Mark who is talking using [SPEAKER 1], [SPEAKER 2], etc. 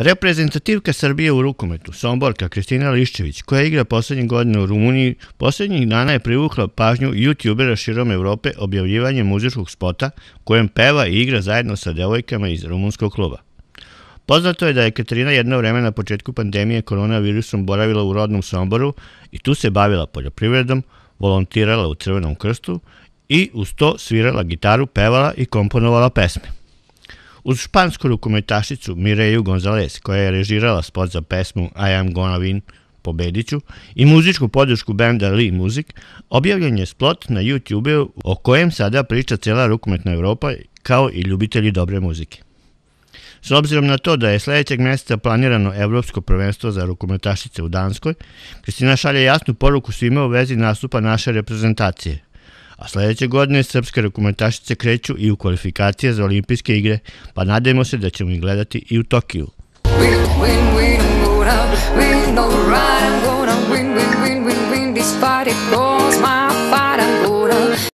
[SPEAKER 1] Reprezentativka Srbije u rukometu, Somborka Kristina Lišćević, koja igra poslednje godine u Rumuniji, poslednjih dana je privukla pažnju youtubera širom Evrope objavljivanjem muzičkog spota kojem peva i igra zajedno sa devojkama iz rumunskog kluba. Poznato je da je Katarina jedno vreme na početku pandemije koronavirusom boravila u rodnom Somboru i tu se bavila poljoprivredom, volontirala u Crvenom krstu i uz to svirala gitaru, pevala i komponovala pesme. Uz špansku rukometašicu Mireju Gonzalez, koja je režirala spot za pesmu I am gonna win, pobediću, i muzičku podršku benda Lee Music, objavljen je spot na YouTube o kojem sada priča cijela rukometna Europa kao i ljubitelji dobre muzike. S obzirom na to da je sljedećeg mjeseca planirano Evropsko prvenstvo za rukometašice u Danskoj, Kristina šalje jasnu poruku svima u vezi nastupa naše reprezentacije – a sljedeće godine srpske rekomentašice kreću i u kvalifikacije za olimpijske igre, pa nadajmo se da ćemo ih gledati i u Tokiju. We'll win, we'll win,